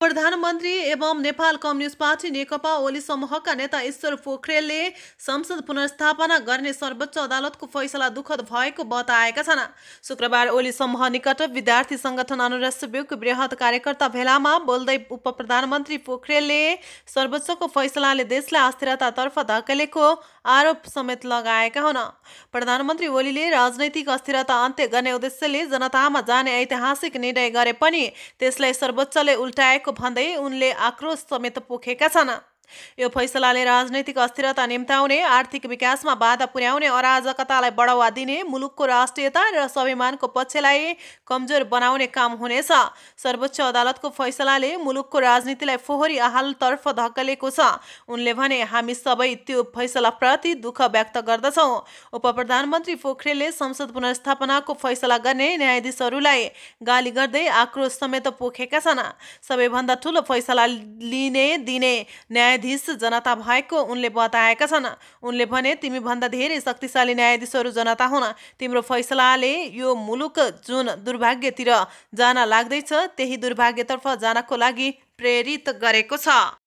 प्रधानमन्त्री एवं Nepal communist party Nekapa Oli समूहका नेता ईश्वर पोखरेलले संसद पुनर्स्थापना गर्ने सर्वोच्च अदालतको फैसला दुःखद भएको बताएका छन् शुक्रबार ओली समूह निकट विद्यार्थी सङ्गठन अनुराष्ट्र वृहत कार्यकर्ता भेलामा बोल्दै उप प्रधानमन्त्री पोखरेलले सर्वोच्चको फैसलाले देशलाई अस्थिरतातर्फ धकेलेको आरोप समेत लगाएका हुन् प्रधानमन्त्री ओलीले राजनैतिक अस्थिरता अन्त्य गर्ने उद्देश्यले जनतामा जाने ऐतिहासिक निर्णय गरे पनि त्यसलाई सर्वोच्चले उल्टाएको भन्दै उनले आक्रोश समेत पोखेका छन् यो फैसलाले राजनैतिक अस्थिरता निम्ताउने आर्थिक विकासमा बाधा पुर्याउने अराजकतालाई बढावा दिने मुलुकको राष्ट्रियता र स्वाभिमानको पक्षलाई कमजोर बनाउने काम हुनेछ सर्वोच्च अदालतको फैसलाले मुलुकको राजनीतिलाई फोहोरी आहालतर्फ धकेलेको छ उनले भने हामी सबै त्यो फैसलाप्रति दुःख व्यक्त गर्दछौँ उप प्रधानमन्त्री पोखरेलले संसद पुनर्स्थापनाको फैसला गर्ने न्यायाधीशहरूलाई गाली गर्दै आक्रोश समेत पोखेका छन् सबैभन्दा ठुलो फैसला लिने दिने न्याय न्यायाधीश जनता भएको उनले बताएका छन् उनले भने तिमीभन्दा धेरै शक्तिशाली न्यायाधीशहरू जनता हुन तिम्रो फैसलाले यो मुलुक जुन दुर्भाग्यतिर जान लाग्दैछ त्यही दुर्भाग्यतर्फ जानको लागि प्रेरित गरेको छ